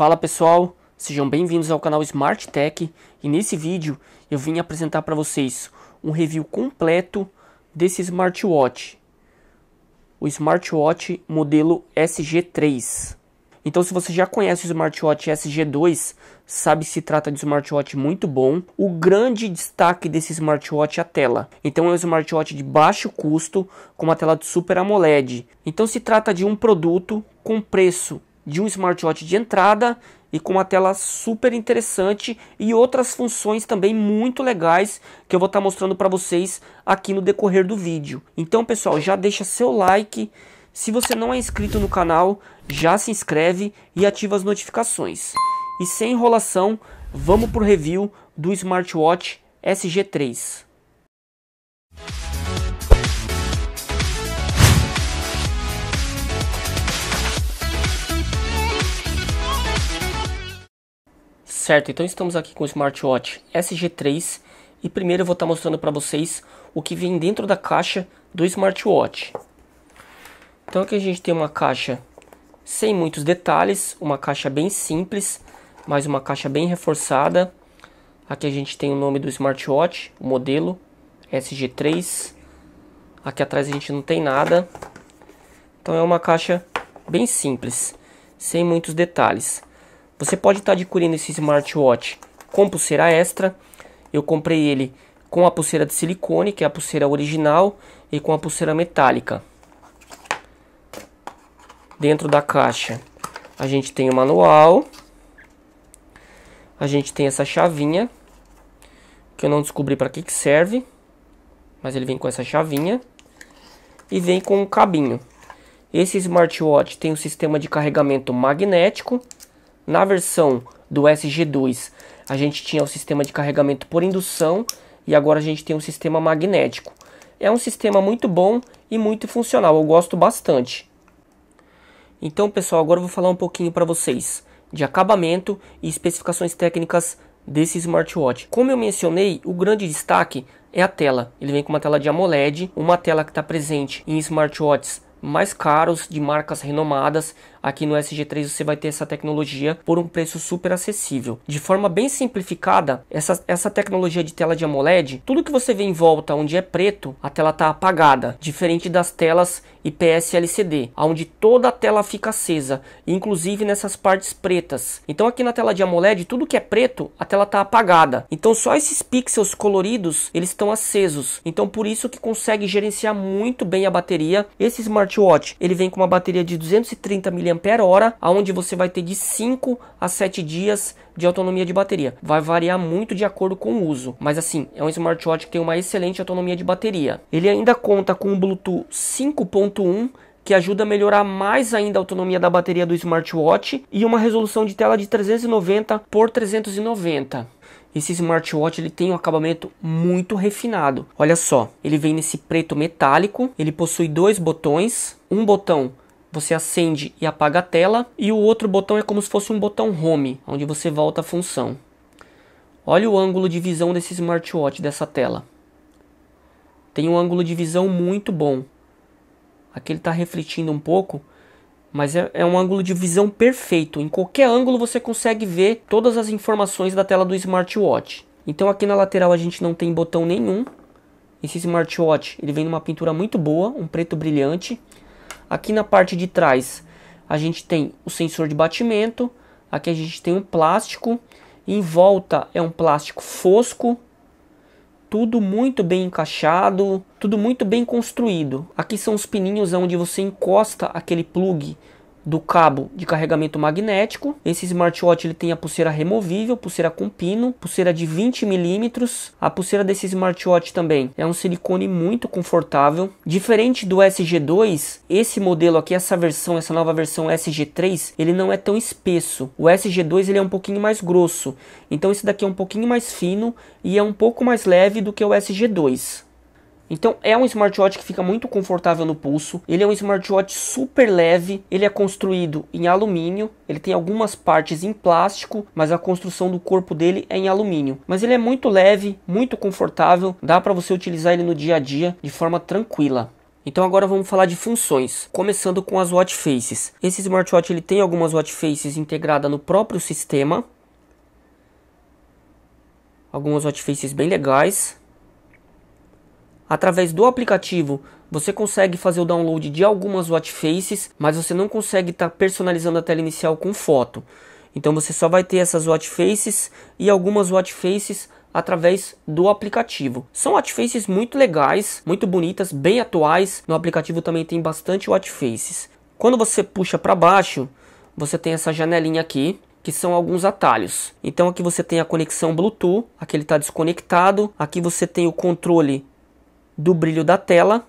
Fala pessoal, sejam bem-vindos ao canal Smart Tech e nesse vídeo eu vim apresentar para vocês um review completo desse smartwatch, o smartwatch modelo SG3. Então, se você já conhece o smartwatch SG2, sabe se trata de um smartwatch muito bom. O grande destaque desse smartwatch é a tela. Então, é um smartwatch de baixo custo com uma tela de Super AMOLED. Então, se trata de um produto com preço de um smartwatch de entrada e com uma tela super interessante e outras funções também muito legais que eu vou estar tá mostrando para vocês aqui no decorrer do vídeo. Então, pessoal, já deixa seu like. Se você não é inscrito no canal, já se inscreve e ativa as notificações. E sem enrolação, vamos para o review do smartwatch SG3. Certo, então estamos aqui com o smartwatch SG3 e primeiro eu vou estar tá mostrando para vocês o que vem dentro da caixa do smartwatch. Então aqui a gente tem uma caixa sem muitos detalhes, uma caixa bem simples, mas uma caixa bem reforçada. Aqui a gente tem o nome do smartwatch, o modelo SG3. Aqui atrás a gente não tem nada. Então é uma caixa bem simples, sem muitos detalhes. Você pode estar tá adquirindo esse smartwatch com pulseira extra. Eu comprei ele com a pulseira de silicone, que é a pulseira original, e com a pulseira metálica. Dentro da caixa, a gente tem o manual. A gente tem essa chavinha, que eu não descobri para que, que serve, mas ele vem com essa chavinha e vem com um cabinho. Esse smartwatch tem um sistema de carregamento magnético, na versão do SG2, a gente tinha o sistema de carregamento por indução e agora a gente tem um sistema magnético. É um sistema muito bom e muito funcional, eu gosto bastante. Então, pessoal, agora eu vou falar um pouquinho para vocês de acabamento e especificações técnicas desse smartwatch. Como eu mencionei, o grande destaque é a tela. Ele vem com uma tela de AMOLED, uma tela que está presente em smartwatches mais caros de marcas renomadas. Aqui no SG3 você vai ter essa tecnologia por um preço super acessível. De forma bem simplificada, essa, essa tecnologia de tela de AMOLED, tudo que você vê em volta onde é preto, a tela está apagada, diferente das telas IPS LCD, onde toda a tela fica acesa, inclusive nessas partes pretas. Então aqui na tela de AMOLED, tudo que é preto, a tela está apagada. Então só esses pixels coloridos, eles estão acesos. Então por isso que consegue gerenciar muito bem a bateria. Esse smartwatch, ele vem com uma bateria de 230 mAh mAh, aonde você vai ter de 5 a 7 dias de autonomia de bateria. Vai variar muito de acordo com o uso, mas assim, é um smartwatch que tem uma excelente autonomia de bateria. Ele ainda conta com o Bluetooth 5.1 que ajuda a melhorar mais ainda a autonomia da bateria do smartwatch e uma resolução de tela de 390 por 390. Esse smartwatch ele tem um acabamento muito refinado. Olha só, ele vem nesse preto metálico, ele possui dois botões, um botão você acende e apaga a tela, e o outro botão é como se fosse um botão home, onde você volta a função. Olha o ângulo de visão desse smartwatch, dessa tela. Tem um ângulo de visão muito bom. Aqui ele está refletindo um pouco, mas é, é, um ângulo de visão perfeito. Em qualquer ângulo você consegue ver todas as informações da tela do smartwatch. Então aqui na lateral a gente não tem botão nenhum. Esse smartwatch ele vem numa pintura muito boa, um preto brilhante. Aqui na parte de trás a gente tem o sensor de batimento, aqui a gente tem um plástico, em volta é um plástico fosco, tudo muito bem encaixado, tudo muito bem construído. Aqui são os pininhos onde você encosta aquele plug do cabo de carregamento magnético. Esse smartwatch ele tem a pulseira removível, pulseira com pino, pulseira de 20 milímetros. A pulseira desse smartwatch também é um silicone muito confortável. Diferente do SG2, esse modelo aqui, essa versão, essa nova versão SG3, ele não é tão espesso. O SG2 ele é um pouquinho mais grosso. Então esse daqui é um pouquinho mais fino e é um pouco mais leve do que o SG2. Então é um smartwatch que fica muito confortável no pulso. Ele é um smartwatch super leve. Ele é construído em alumínio. Ele tem algumas partes em plástico, mas a construção do corpo dele é em alumínio. Mas ele é muito leve, muito confortável. Dá para você utilizar ele no dia a dia de forma tranquila. Então agora vamos falar de funções, começando com as watch faces. Esse smartwatch ele tem algumas watch faces integradas no próprio sistema. Algumas watch faces bem legais, Através do aplicativo, você consegue fazer o download de algumas watchfaces, faces, mas você não consegue estar tá personalizando a tela inicial com foto. Então você só vai ter essas watchfaces faces e algumas watchfaces faces através do aplicativo. São watchfaces faces muito legais, muito bonitas, bem atuais. No aplicativo também tem bastante watchfaces. faces. Quando você puxa para baixo, você tem essa janelinha aqui que são alguns atalhos. Então aqui você tem a conexão Bluetooth, aqui ele está desconectado. Aqui você tem o controle do brilho da tela.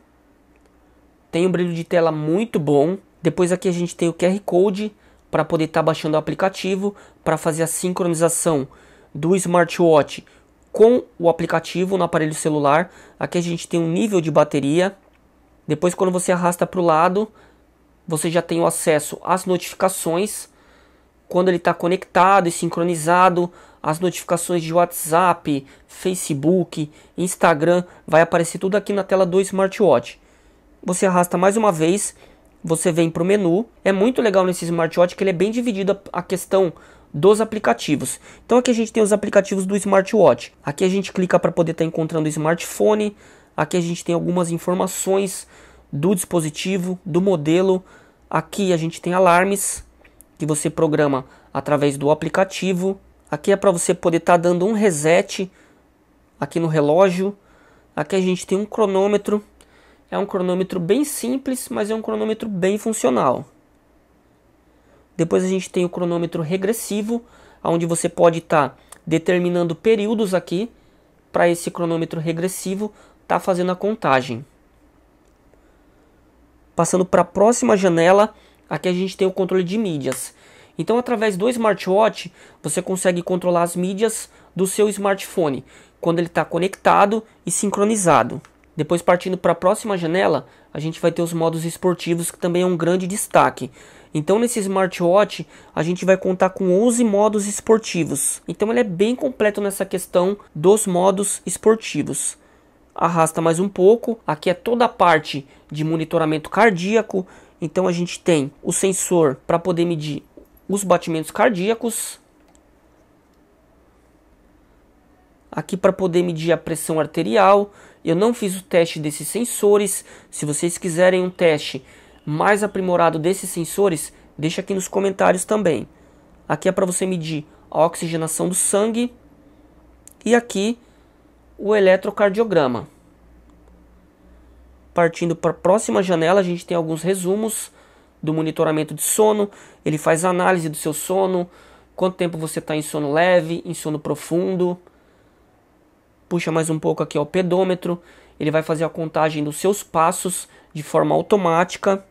Tem um brilho de tela muito bom. Depois aqui a gente tem o QR Code para poder estar tá baixando o aplicativo para fazer a sincronização do smartwatch com o aplicativo no aparelho celular. Aqui a gente tem um nível de bateria. Depois, quando você arrasta para o lado, você já tem o acesso às notificações. Quando ele está conectado e sincronizado, as notificações de WhatsApp, Facebook, Instagram, vai aparecer tudo aqui na tela do smartwatch. Você arrasta mais uma vez, você vem para o menu. É muito legal nesse smartwatch que ele é bem dividido a questão dos aplicativos. Então aqui a gente tem os aplicativos do smartwatch. Aqui a gente clica para poder estar tá encontrando o smartphone. Aqui a gente tem algumas informações do dispositivo, do modelo. Aqui a gente tem alarmes que você programa através do aplicativo. Aqui é para você poder estar tá dando um reset aqui no relógio. Aqui a gente tem um cronômetro. É um cronômetro bem simples, mas é um cronômetro bem funcional. Depois a gente tem o cronômetro regressivo, onde você pode estar tá determinando períodos aqui para esse cronômetro regressivo estar tá fazendo a contagem. Passando para a próxima janela, aqui a gente tem o controle de mídias. Então, através do smartwatch, você consegue controlar as mídias do seu smartphone quando ele está conectado e sincronizado. Depois, partindo para a próxima janela, a gente vai ter os modos esportivos, que também é um grande destaque. Então, nesse smartwatch, a gente vai contar com 11 modos esportivos. Então, ele é bem completo nessa questão dos modos esportivos. Arrasta mais um pouco. Aqui é toda a parte de monitoramento cardíaco. Então, a gente tem o sensor para poder medir os batimentos cardíacos. Aqui para poder medir a pressão arterial, eu não fiz o teste desses sensores. Se vocês quiserem um teste mais aprimorado desses sensores, deixa aqui nos comentários também. Aqui é para você medir a oxigenação do sangue e aqui o eletrocardiograma. Partindo para a próxima janela, a gente tem alguns resumos do monitoramento de sono, ele faz análise do seu sono, quanto tempo você está em sono leve, em sono profundo. Puxa mais um pouco aqui ao pedômetro, ele vai fazer a contagem dos seus passos de forma automática.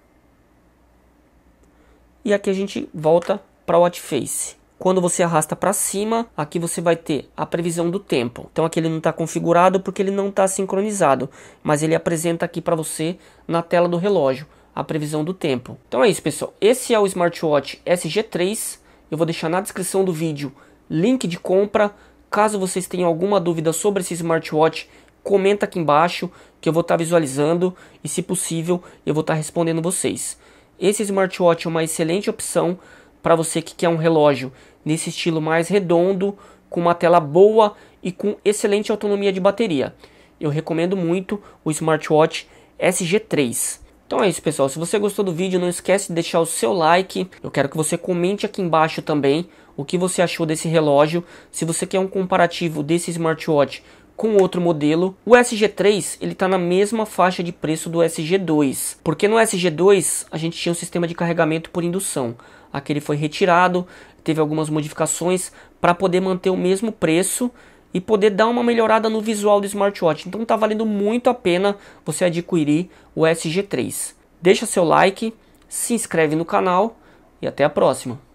E aqui a gente volta para o Watchface. Quando você arrasta para cima, aqui você vai ter a previsão do tempo. Então aqui ele não está configurado porque ele não está sincronizado, mas ele apresenta aqui para você na tela do relógio a previsão do tempo. Então é isso, pessoal. Esse é o smartwatch SG3. Eu vou deixar na descrição do vídeo link de compra. Caso vocês tenham alguma dúvida sobre esse smartwatch, comenta aqui embaixo que eu vou estar tá visualizando e, se possível, eu vou estar tá respondendo vocês. Esse smartwatch é uma excelente opção para você que quer um relógio nesse estilo mais redondo, com uma tela boa e com excelente autonomia de bateria. Eu recomendo muito o smartwatch SG3. Então é isso, pessoal. Se você gostou do vídeo, não esquece de deixar o seu like. Eu quero que você comente aqui embaixo também o que você achou desse relógio. Se você quer um comparativo desse smartwatch com outro modelo. O SG3 ele está na mesma faixa de preço do SG2, porque no SG2 a gente tinha um sistema de carregamento por indução. Aquele foi retirado, teve algumas modificações para poder manter o mesmo preço e poder dar uma melhorada no visual do smartwatch. Então está valendo muito a pena você adquirir o SG3. Deixa seu like, se inscreve no canal e até a próxima.